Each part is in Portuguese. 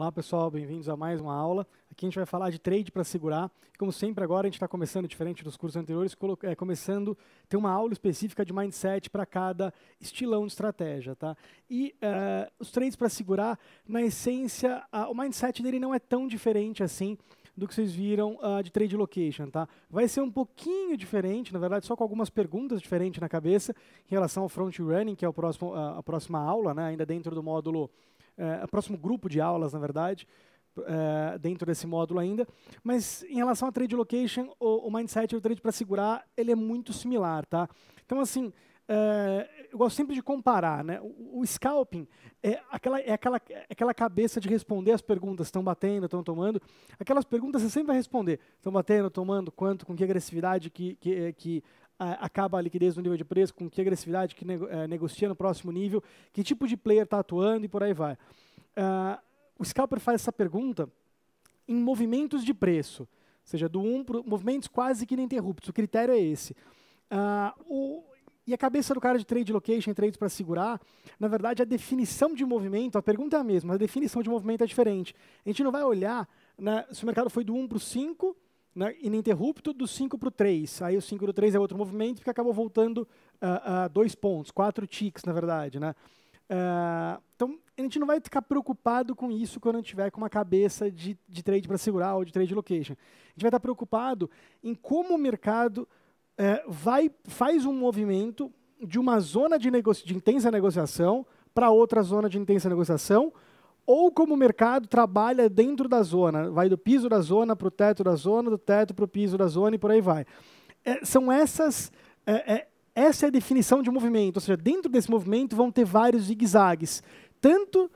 Olá pessoal, bem-vindos a mais uma aula. Aqui a gente vai falar de trade para segurar. Como sempre, agora a gente está começando, diferente dos cursos anteriores, é, começando ter uma aula específica de mindset para cada estilão de estratégia. Tá? E uh, os trades para segurar, na essência, uh, o mindset dele não é tão diferente assim do que vocês viram uh, de trade location, tá? Vai ser um pouquinho diferente, na verdade, só com algumas perguntas diferentes na cabeça em relação ao front running, que é próximo, ah, a próxima aula, né? Ainda dentro do módulo é, próximo grupo de aulas, na verdade, é, dentro desse módulo ainda. Mas em relação a trade location, o, o mindset e o trade para segurar, ele é muito similar, tá? Então, assim, é, eu gosto sempre de comparar, né? O, o scalping é aquela, é, aquela, é aquela cabeça de responder as perguntas, estão batendo, estão tomando. Aquelas perguntas você sempre vai responder, estão batendo, tomando, quanto, com que agressividade, que, que, que acaba a liquidez no nível de preço, com que agressividade que nego, eh, negocia no próximo nível, que tipo de player está atuando e por aí vai. Uh, o Scalper faz essa pergunta em movimentos de preço, ou seja, do 1 um para movimentos quase que ininterruptos. O critério é esse. Uh, o, e a cabeça do cara de trade location, trades para segurar, na verdade, a definição de movimento, a pergunta é a mesma, a definição de movimento é diferente. A gente não vai olhar né, se o mercado foi do 1 para o 5 né, ininterrupto do 5 para o 3. Aí o 5 para o 3 é outro movimento que acabou voltando a uh, uh, ah, dois pontos, quatro ticks, na verdade. Né? Uh, então, a gente não vai ficar preocupado com isso quando a gente tiver com uma cabeça de, de trade para segurar ou de trade location. A gente vai estar preocupado em como o mercado eh, vai, faz um movimento de uma zona de, de intensa negociação para outra zona de intensa negociação, ou como o mercado trabalha dentro da zona, vai do piso da zona para o teto da zona, do teto para o piso da zona e por aí vai. É, são essas. É, é, essa é a definição de movimento, ou seja, dentro desse movimento vão ter vários zigue-zagues, tanto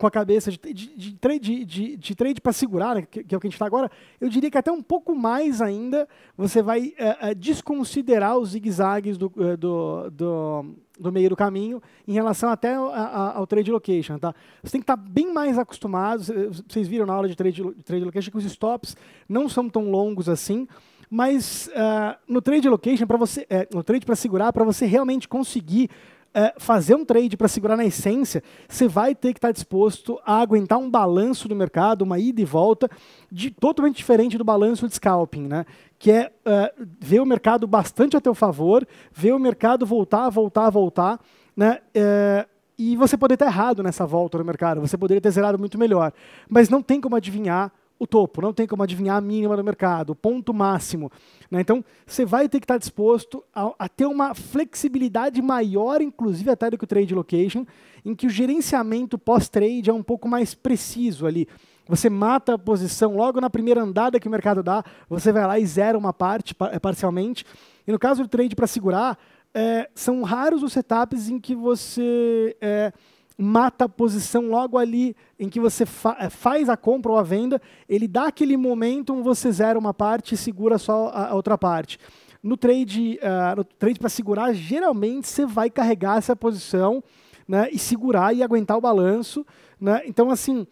com a cabeça de, de, de trade, de, de trade para segurar, né, que, que, é o que a gente está agora, eu diria que até um pouco mais ainda você vai é, é, desconsiderar os zigue-zagues do, eh, do, do, do, meio do caminho em relação até ao trade location. Tá? Você tem que estar tá bem mais acostumado. Vocês viram na aula de trade, trade location que os stops não são tão longos assim mas uh, no trade location para você é, no trade para segurar para você realmente conseguir é, fazer um trade para segurar na essência, você vai ter que estar tá disposto a aguentar um balanço do mercado, uma ida e volta, de, totalmente diferente do balanço de scalping, né? que é, é ver o mercado bastante a teu favor, ver o mercado voltar, voltar, voltar, né? É, e você poder estar errado nessa volta no mercado, você poderia ter zerado muito melhor. Mas não tem como adivinhar o topo, não tem como adivinhar a mínima do mercado, o ponto máximo. Né? Então, você vai ter que estar disposto a, a, ter uma flexibilidade maior, inclusive até do que o trade location, em que o gerenciamento pós-trade é um pouco mais preciso ali. Você mata a posição logo na primeira andada que o mercado dá, você vai lá e zera uma parte parcialmente. E no caso do trade para segurar, é, são raros os setups em que você. É, mata a posição logo ali em que você fa eh, faz a compra ou a venda, ele dá aquele momento você zera uma parte e segura só a outra parte. No trade, uh, no trade para segurar, geralmente você vai carregar essa posição né, e segurar e aguentar o balanço. Né? Então, assim,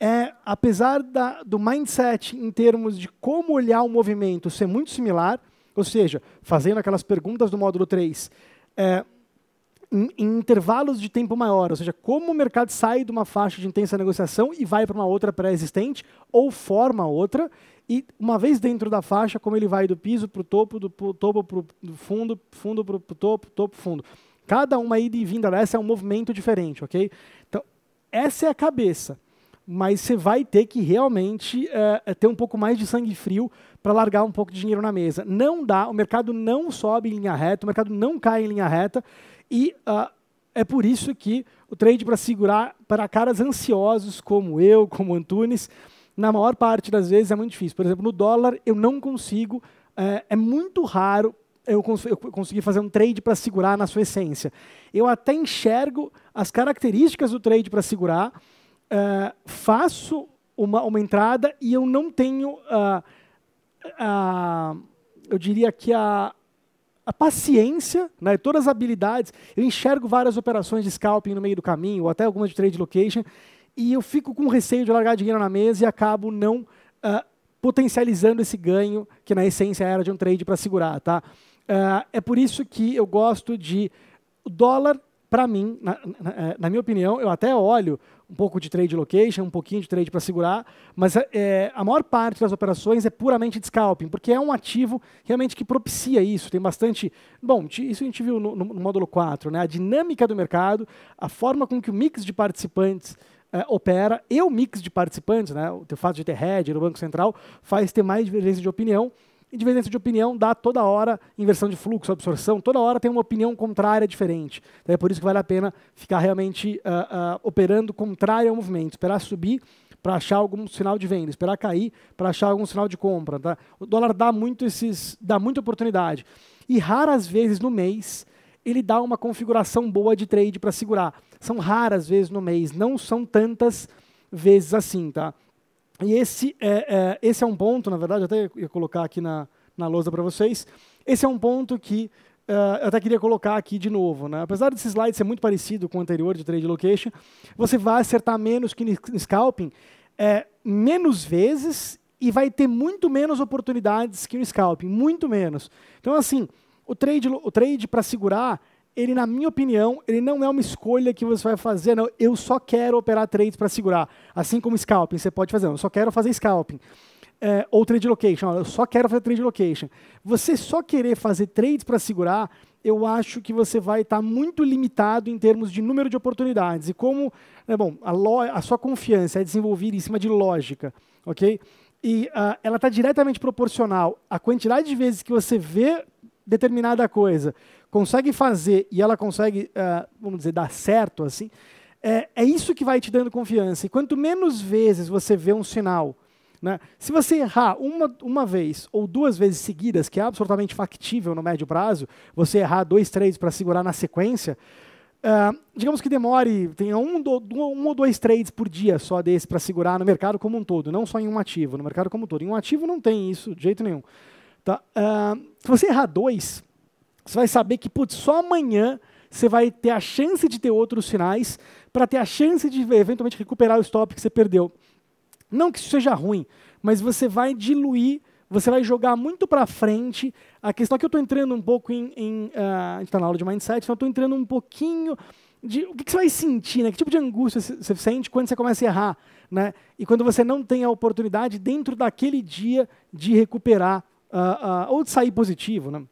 é, apesar da, do mindset em termos de como olhar o movimento ser muito similar, ou seja, fazendo aquelas perguntas do módulo 3, é, eh, em, em intervalos de tempo maior, ou seja, como o mercado sai de uma faixa de intensa negociação e vai para uma outra pré-existente ou forma outra, e uma vez dentro da faixa, como ele vai do piso para o topo, do pro, topo para o fundo, fundo para o topo, topo fundo. Cada uma ida e vinda dessa é um movimento diferente, ok? Então, essa é a cabeça. Mas você vai ter que realmente é, ter um pouco mais de sangue frio para largar um pouco de dinheiro na mesa. Não dá, o mercado não sobe em linha reta, o mercado não cai em linha reta. E uh, é por isso que o trade para segurar para caras ansiosos como eu, como Antunes, na maior parte das vezes é muito difícil. Por exemplo, no dólar eu não consigo, é, é muito raro eu, cons eu conseguir fazer um trade para segurar na sua essência. Eu até enxergo as características do trade para segurar, eh, faço uma, uma entrada e eu não tenho, uh, uh, eu diria que a, a paciência, né, todas as habilidades. Eu enxergo várias operações de scalping no meio do caminho, ou até algumas de trade location, e eu fico com receio de largar dinheiro na mesa e acabo não uh, potencializando esse ganho, que na essência era de um trade para segurar. Tá? Uh, é por isso que eu gosto de. O dólar, para mim, na, na, eh, na minha opinião, eu até olho um pouco de trade location, um pouquinho de trade para segurar, mas é, a maior parte das operações é puramente de scalping, porque é um ativo realmente que propicia isso. Tem bastante. Bom, isso a gente viu no, no, no módulo 4, né? a dinâmica do mercado, a forma com que o mix de participantes é, opera e o mix de participantes, né? o fato de ter head no Banco Central, faz ter mais divergência de opinião e divergência de opinião dá toda hora inversão de fluxo, absorção, toda hora tem uma opinião contrária diferente. Então é por isso que vale a pena ficar realmente uh, uh, operando contrário ao movimento, esperar subir para achar algum sinal de venda, esperar cair para achar algum sinal de compra. Tá? O dólar dá muito esses, dá muita oportunidade e raras vezes no mês ele dá uma configuração boa de trade para segurar. São raras vezes no mês, não são tantas vezes assim, tá? E esse é, é, esse é um ponto, na verdade, eu até ia colocar aqui na, na lousa para vocês. Esse é um ponto que uh, eu até queria colocar aqui de novo. Né? Apesar desse slide ser muito parecido com o anterior de trade location, você vai acertar menos que no scalping, é, menos vezes e vai ter muito menos oportunidades que no scalping, muito menos. Então, assim, o trade, o trade para segurar ele, na minha opinião, ele não é uma escolha que você vai fazer, não. Eu só quero operar trades para segurar. Assim como scalping, você pode fazer, não, eu só quero fazer scalping. É, ou trade location, eu só quero fazer trade location. Você só querer fazer trades para segurar, eu acho que você vai estar tá muito limitado em termos de número de oportunidades. E como, né, bom, a, a sua confiança é desenvolvida em cima de lógica, ok? e uh, ela está diretamente proporcional à quantidade de vezes que você vê determinada coisa consegue fazer e ela consegue, uh, vamos dizer, dar certo assim, é, é, isso que vai te dando confiança. E quanto menos vezes você vê um sinal, né, se você errar uma, uma vez ou duas vezes seguidas, que é absolutamente factível no médio prazo, você errar dois, três para segurar na sequência, Uh, digamos que demore, tenha um, do, um, ou dois trades por dia só desse para segurar no mercado como um todo, não só em um ativo, no mercado como um todo. Em um ativo não tem isso de jeito nenhum. Tá? Uh, se você errar dois, você vai saber que putz, só amanhã você vai ter a chance de ter outros finais para ter a chance de eventualmente recuperar o stop que você perdeu. Não que isso seja ruim, mas você vai diluir, você vai jogar muito para frente. A questão que eu estou entrando um pouco em. em uh, a gente está na aula de mindset, então eu estou entrando um pouquinho de o que, que, você vai sentir, né? Que tipo de angústia você sente quando você começa a errar, né? E quando você não tem a oportunidade dentro daquele dia de recuperar uh, uh, ou de sair positivo, né?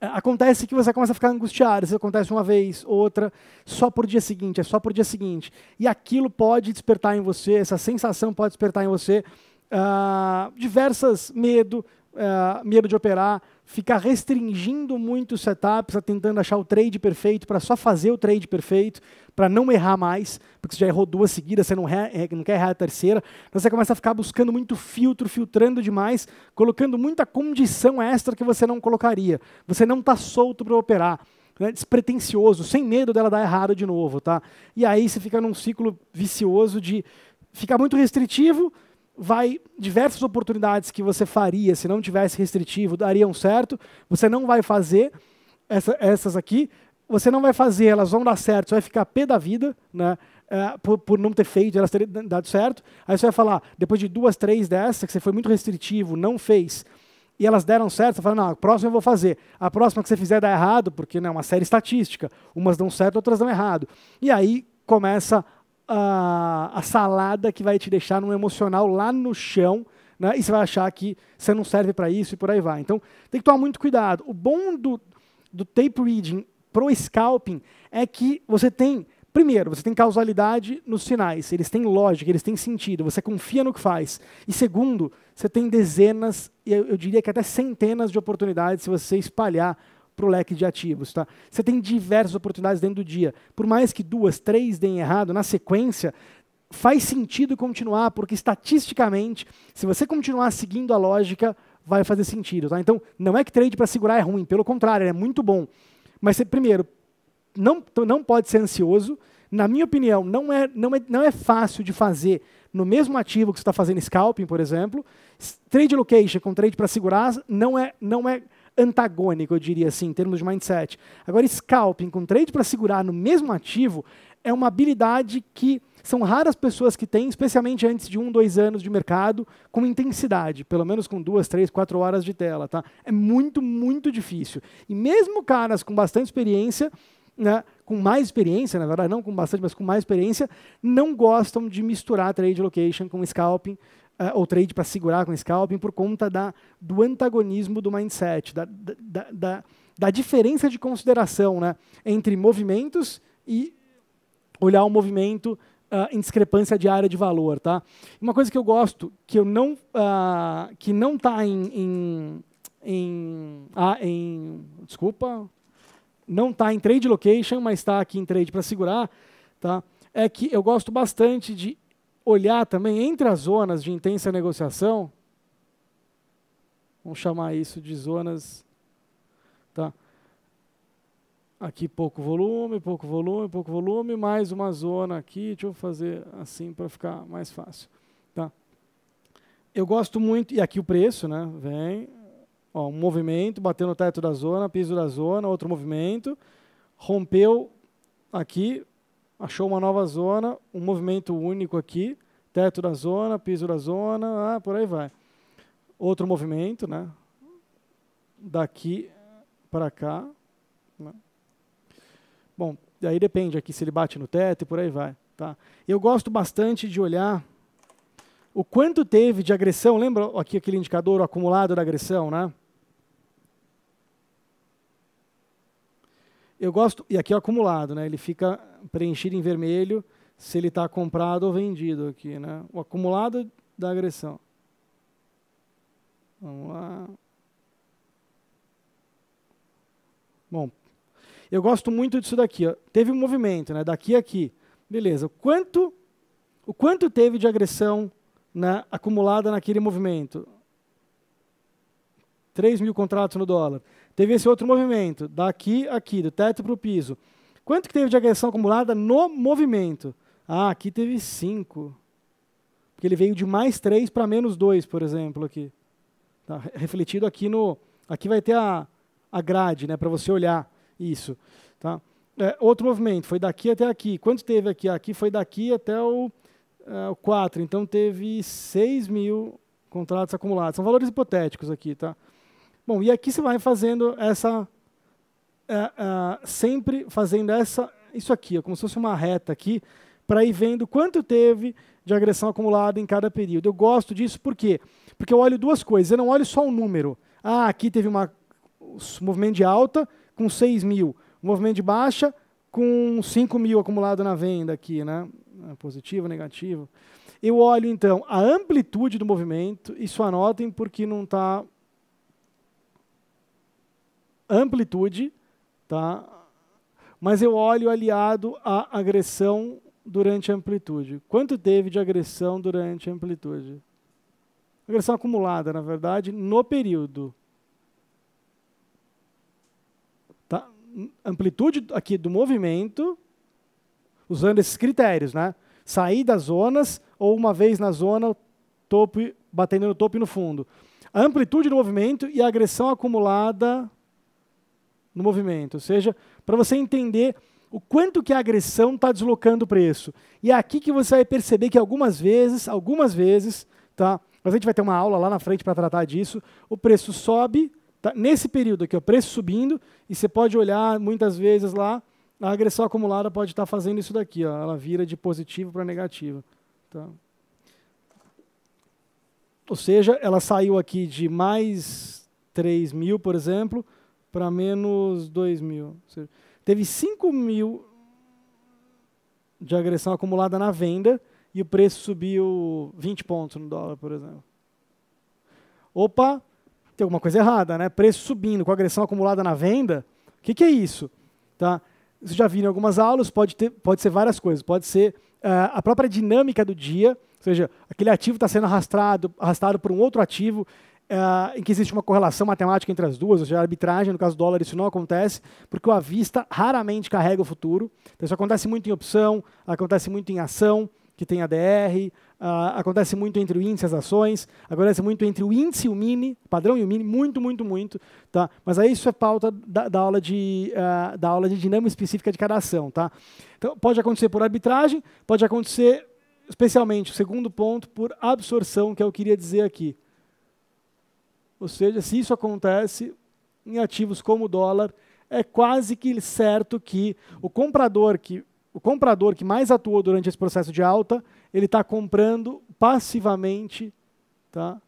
É, acontece que você começa a ficar angustiado, isso acontece uma vez, outra, só por dia seguinte, é só por dia seguinte. E aquilo pode despertar em você, essa sensação pode despertar em você uh, diversas medo, uh, é, medo de operar, ficar restringindo muito os setups, tentando achar o trade perfeito para só fazer o trade perfeito, para não errar mais, porque você já errou duas seguidas, você não, é, não, quer errar a terceira. Então você começa a ficar buscando muito filtro, filtrando demais, colocando muita condição extra que você não colocaria. Você não está solto para operar. Né, despretencioso, sem medo dela dar errado de novo, tá? E aí você fica num ciclo vicioso de ficar muito restritivo, vai diversas oportunidades que você faria se não tivesse restritivo dariam certo. Você não vai fazer essa, essas aqui. Você não vai fazer, elas vão dar certo. Você vai ficar pé da vida, né? Uh, por, por, não ter feito, elas terem dado certo. Aí você vai falar, depois de duas, três dessas, que você foi muito restritivo, não fez, e elas deram certo, você fala, não, a próxima eu vou fazer. A próxima que você fizer dá errado, porque né, é né, uma série estatística. Umas dão certo, outras dão errado. E aí começa a, a salada que vai te deixar num emocional lá no chão, né? e você vai achar que você não serve para isso e por aí vai. Então, tem que tomar muito cuidado. O bom do, do tape reading pro scalping é que você tem Primeiro, você tem causalidade nos sinais, eles têm lógica, eles têm sentido, você confia no que faz. E segundo, você tem dezenas, eu, eu diria que até centenas de oportunidades se você espalhar para o leque de ativos. Tá? Você tem diversas oportunidades dentro do dia. Por mais que duas, três deem errado, na sequência, faz sentido continuar, porque estatisticamente, se você continuar seguindo a lógica, vai fazer sentido. Tá? Então, não é que trade para segurar é ruim, pelo contrário, é muito bom. Mas, você, primeiro, não, não pode ser ansioso. Na minha opinião, não é, não é, não é fácil de fazer no mesmo ativo que você está fazendo scalping, por exemplo. Trade location com trade para segurar não é, não é antagônico, eu diria assim, em termos de mindset. Agora, scalping com trade para segurar no mesmo ativo é uma habilidade que são raras pessoas que têm, especialmente antes de um, dois anos de mercado, com intensidade, pelo menos com duas, três, quatro horas de tela. Tá? É muito, muito difícil. E mesmo caras com bastante experiência, né, com mais experiência, na verdade, não com bastante, mas com mais experiência, não gostam de misturar trade location com scalping uh, ou trade para segurar com scalping por conta da, do antagonismo do mindset, da, da, da, da diferença de consideração né, entre movimentos e olhar o movimento uh, em discrepância de área de valor. Tá? Uma coisa que eu gosto, que eu não uh, que não está em, em, em, ah, em desculpa, não está em trade location, mas está aqui em trade para segurar, tá? é que eu gosto bastante de olhar também entre as zonas de intensa negociação, vamos chamar isso de zonas, tá? Aqui pouco volume, pouco volume, pouco volume, mais uma zona aqui, deixa eu fazer assim para ficar mais fácil, tá? Eu gosto muito, e aqui o preço, né, vem, ó, um movimento, bateu no teto da zona, piso da zona, outro movimento, rompeu aqui, achou uma nova zona, um movimento único aqui, teto da zona, piso da zona, ah, por aí vai. Outro movimento, né? Daqui para cá. Né? Bom, aí depende aqui se ele bate no teto e por aí vai. Tá? Eu gosto bastante de olhar o quanto teve de agressão, lembra aqui aquele indicador acumulado da agressão, né? Eu gosto, e aqui é acumulado, né? Ele fica preenchido em vermelho se ele está comprado ou vendido aqui, né? O acumulado da agressão. Vamos lá. Bom, eu gosto muito disso daqui. Ó. Teve um movimento, né? Daqui a aqui. Beleza. O quanto, o quanto teve de agressão né, acumulada naquele movimento? 3 mil contratos no dólar. Teve esse outro movimento, daqui aqui, do teto para o piso. Quanto que teve de agressão acumulada no movimento? Ah, aqui teve 5. Porque ele veio de mais 3 para menos 2, por exemplo, aqui. Tá refletido aqui no... Aqui vai ter a, a grade, né, para você olhar isso. Tá? É, outro movimento, foi daqui até aqui. Quanto teve aqui? Ah, aqui foi daqui até o, uh, o 4. Então teve 6 mil contratos acumulados. São valores hipotéticos aqui, tá? Bom, e aqui você vai fazendo essa, é, é, sempre fazendo essa, isso aqui, ó, como se fosse uma reta aqui, para ir vendo quanto teve de agressão acumulada em cada período. Eu gosto disso por quê? Porque eu olho duas coisas, eu não olho só o um número. Ah, aqui teve uma, um movimento de alta com 6 mil, um movimento de baixa com 5 mil acumulado na venda aqui, né? É positivo, negativo. Eu olho, então, a amplitude do movimento, isso anotem porque não está amplitude, tá? mas eu olho aliado à agressão durante amplitude. Quanto teve de agressão durante amplitude? Agressão acumulada, na verdade, no período. Tá? Amplitude aqui do movimento, usando esses critérios, né? Sair das zonas ou uma vez na zona, topo, batendo no topo e no fundo. A amplitude do movimento e a agressão acumulada no movimento, ou seja, para você entender o quanto que a agressão está deslocando o preço. E é aqui que você vai perceber que algumas vezes, algumas vezes, tá? Mas a gente vai ter uma aula lá na frente para tratar disso. O preço sobe, tá? nesse período aqui, o preço subindo, e você pode olhar muitas vezes lá, a agressão acumulada pode estar tá fazendo isso daqui, ó, ela vira de positivo para negativo. Tá? Ou seja, ela saiu aqui de mais 3 mil, por exemplo, para menos 2 mil. Seja, teve 5 mil de agressão acumulada na venda e o preço subiu 20 pontos no dólar, por exemplo. Opa, tem alguma coisa errada, né? Preço subindo com agressão acumulada na venda, o que, que, é isso? Tá? Vocês já viram em algumas aulas, pode, ter, pode ser várias coisas. Pode ser uh, a própria dinâmica do dia, ou seja, aquele ativo está sendo arrastado, arrastado por um outro ativo, uh, em que existe uma correlação matemática entre as duas, ou seja, a arbitragem, no caso do dólar, isso não acontece, porque o avista raramente carrega o futuro. Então, isso acontece muito em opção, acontece muito em ação, que tem ADR, uh, ah, acontece muito entre o índice e as ações, acontece muito entre o índice e o mini, padrão e o mini, muito, muito, muito. Tá? Mas aí isso é pauta da, da aula de, uh, da aula de dinâmica específica de cada ação. Tá? Então, pode acontecer por arbitragem, pode acontecer, especialmente, o segundo ponto, por absorção, que é eu queria dizer aqui. Ou seja, se isso acontece em ativos como o dólar, é quase que certo que o comprador que o comprador que mais atuou durante esse processo de alta, ele está comprando passivamente, tá?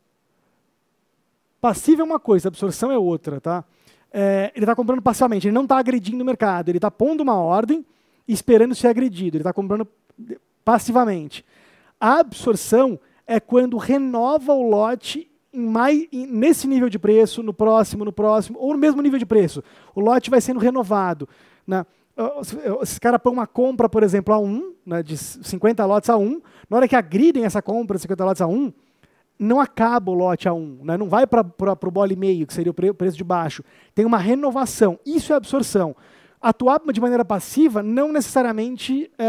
passivo é uma coisa, absorção é outra, tá? É, ele está comprando passivamente, ele não está agredindo o mercado, ele está pondo uma ordem esperando ser agredido, ele está comprando passivamente. A absorção é quando renova o lote mais, nesse nível de preço, no próximo, no próximo, ou no mesmo nível de preço. O lote vai sendo renovado. Né? Esse cara põe uma compra, por exemplo, a 1, um, né, de 50 lotes a 1, um, na hora que agridem essa compra de 50 lotes a 1, um, não acaba o lote a 1, né? não vai para o bole meio, que seria o preço de baixo. Tem uma renovação, isso é absorção. Atuar de maneira passiva não necessariamente é,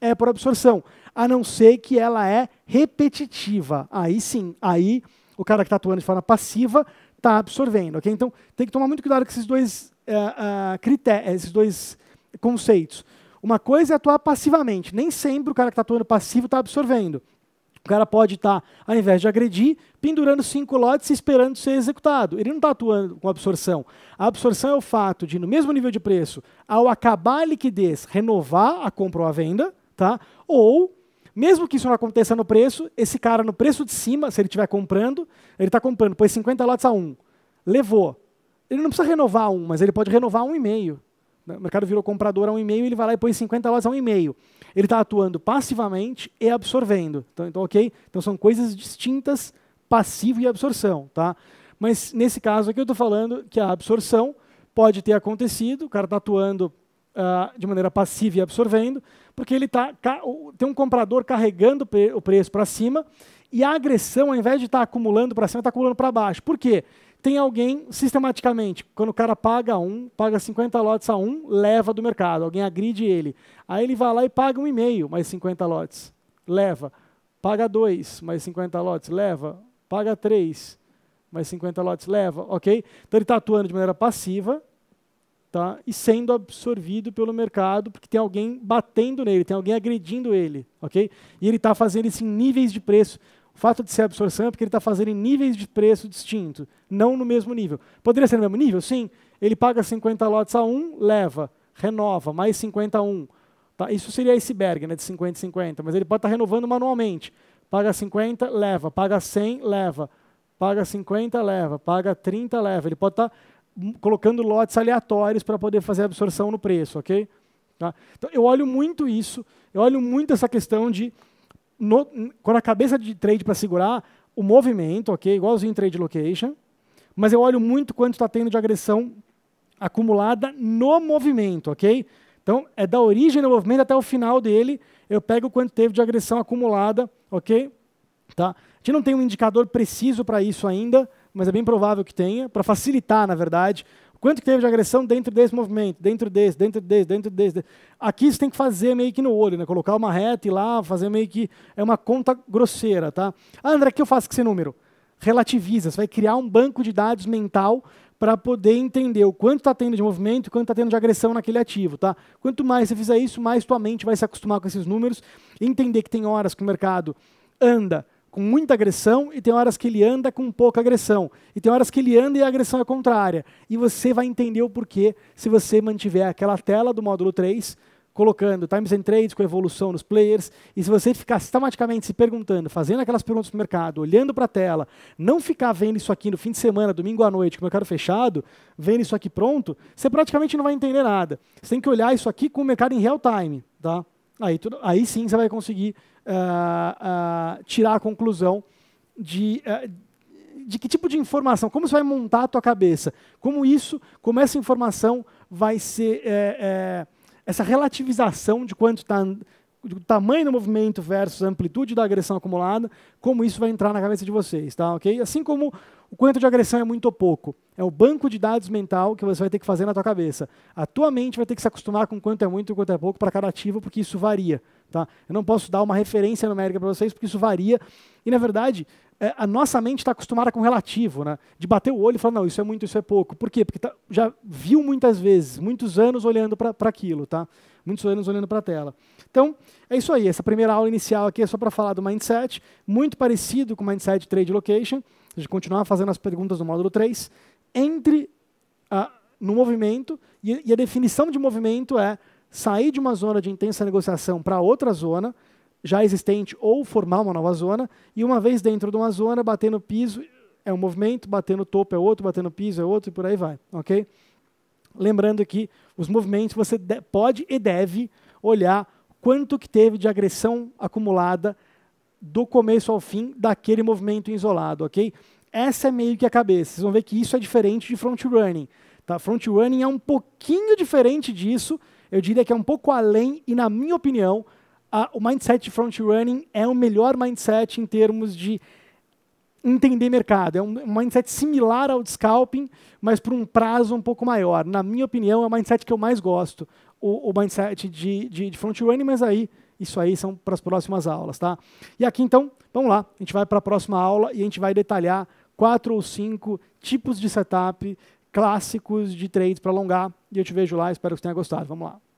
é, é por absorção, a não ser que ela é repetitiva. Aí sim, aí o cara que está atuando de forma passiva está absorvendo. Okay? Então, tem que tomar muito cuidado com esses dois, uh, eh, uh, ah, critérios, eh, esses dois conceitos. Uma coisa é atuar passivamente. Nem sempre o cara que está atuando passivo está absorvendo. O cara pode estar, tá, ao invés de agredir, pendurando cinco lotes e esperando ser executado. Ele não está atuando com absorção. A absorção é o fato de, no mesmo nível de preço, ao acabar a liquidez, renovar a compra ou a venda, tá? ou mesmo que isso não aconteça no preço, esse cara no preço de cima, se ele estiver comprando, ele está comprando, pôs 50 lotes a um, levou. Ele não precisa renovar um, mas ele pode renovar um e meio. O mercado virou comprador a um e meio, ele vai lá e põe 50 lotes a um e meio. Ele está atuando passivamente e absorvendo. Então, então, ok? Então são coisas distintas, passivo e absorção, tá? Mas nesse caso aqui eu estou falando que a absorção pode ter acontecido, o cara está atuando uh, de maneira passiva e absorvendo, porque ele tá, tem um comprador carregando o preço para cima e a agressão, ao invés de estar tá acumulando para cima, está acumulando para baixo. Por quê? Tem alguém sistematicamente, quando o cara paga um, paga 50 lotes a um, leva do mercado, alguém agride ele. Aí ele vai lá e paga um e meio mais 50 lotes, leva. Paga dois mais 50 lotes, leva. Paga três mais 50 lotes, leva, ok? Então ele está atuando de maneira passiva, tá? e sendo absorvido pelo mercado, porque tem alguém batendo nele, tem alguém agredindo ele. Okay? E ele está fazendo isso em níveis de preço. O fato de ser absorção é porque ele está fazendo em níveis de preço distintos, não no mesmo nível. Poderia ser no mesmo nível? Sim. Ele paga 50 lotes a um, leva, renova, mais 50 a um. Tá? Isso seria iceberg, né, de 50 a 50, mas ele pode estar tá renovando manualmente. Paga 50, leva. Paga 100, leva paga 50, leva, paga 30, leva. Ele pode estar tá colocando lotes aleatórios para poder fazer a absorção no preço, ok? Tá? Então, eu olho muito isso, eu olho muito essa questão de no, quando a cabeça de trade para segurar o movimento, ok, igualzinho trade location, mas eu olho muito quanto está tendo de agressão acumulada no movimento, ok? Então, é da origem do movimento até o final dele, eu pego quanto teve de agressão acumulada, ok? Tá? A gente não tem um indicador preciso para isso ainda, mas é bem provável que tenha, para facilitar, na verdade, quanto que teve de agressão dentro desse movimento, dentro desse, dentro desse, dentro desse. Aqui você tem que fazer meio que no olho, né? colocar uma reta e lá, fazer meio que. É uma conta grosseira. Tá? Ah, André, o que eu faço com esse número? Relativiza, você vai criar um banco de dados mental para poder entender o quanto está tendo de movimento e quanto está tendo de agressão naquele ativo. Tá? Quanto mais você fizer isso, mais tua mente vai se acostumar com esses números, entender que tem horas que o mercado anda com muita agressão e tem horas que ele anda com pouca agressão. E tem horas que ele anda e a agressão é contrária. E você vai entender o porquê se você mantiver aquela tela do módulo 3 colocando times and trades com evolução nos players, e se você ficar sistematicamente se perguntando, fazendo aquelas perguntas para o mercado, olhando para a tela, não ficar vendo isso aqui no fim de semana, domingo à noite, com o mercado fechado, vendo isso aqui pronto, você praticamente não vai entender nada. Você tem que olhar isso aqui com o mercado em real time, tá? Aí, tu, aí sim você vai conseguir uh, uh, tirar a conclusão de, uh, de que tipo de informação, como você vai montar a tua cabeça, como isso, como essa informação vai ser, é, é, essa relativização de quanto está o tamanho do movimento versus a amplitude da agressão acumulada, como isso vai entrar na cabeça de vocês, tá? Ok? Assim como o quanto de agressão é muito ou pouco, é o banco de dados mental que você vai ter que fazer na tua cabeça. A tua mente vai ter que se acostumar com quanto é muito e quanto é pouco para cada ativo, porque isso varia, tá? Eu não posso dar uma referência numérica para vocês, porque isso varia. E na verdade, é, a nossa mente está acostumada com relativo, né? De bater o olho e falar não, isso é muito, isso é pouco. Por quê? Porque tá, já viu muitas vezes, muitos anos olhando para aquilo, tá? muitos olhos olhando para a tela. Então, é isso aí. Essa primeira aula inicial aqui é só para falar do mindset, muito parecido com o mindset trade location, a gente continuar fazendo as perguntas do módulo 3, entre no movimento, e, e a definição de movimento é sair de uma zona de intensa negociação para outra zona, já existente ou formar uma nova zona, e uma vez dentro de uma zona, bater no piso é um movimento, bater no topo é outro, bater no piso é outro e por aí vai, ok? Lembrando que os movimentos você pode e deve olhar quanto que teve de agressão acumulada do começo ao fim daquele movimento isolado, ok? Essa é meio que a cabeça. Vocês vão ver que isso é diferente de front running. Tá? Front running é um pouquinho diferente disso. Eu diria que é um pouco além e, na minha opinião, a, o mindset de front running é o melhor mindset em termos de entender mercado. É um, mindset similar ao de scalping, mas por um prazo um pouco maior. Na minha opinião, é o mindset que eu mais gosto. O, o mindset de, de, de front-running, mas aí isso aí são para as próximas aulas, tá? E aqui então, vamos lá, a gente vai para a próxima aula e a gente vai detalhar quatro ou cinco tipos de setup clássicos de trades para alongar. E eu te vejo lá, espero que você tenha gostado. Vamos lá.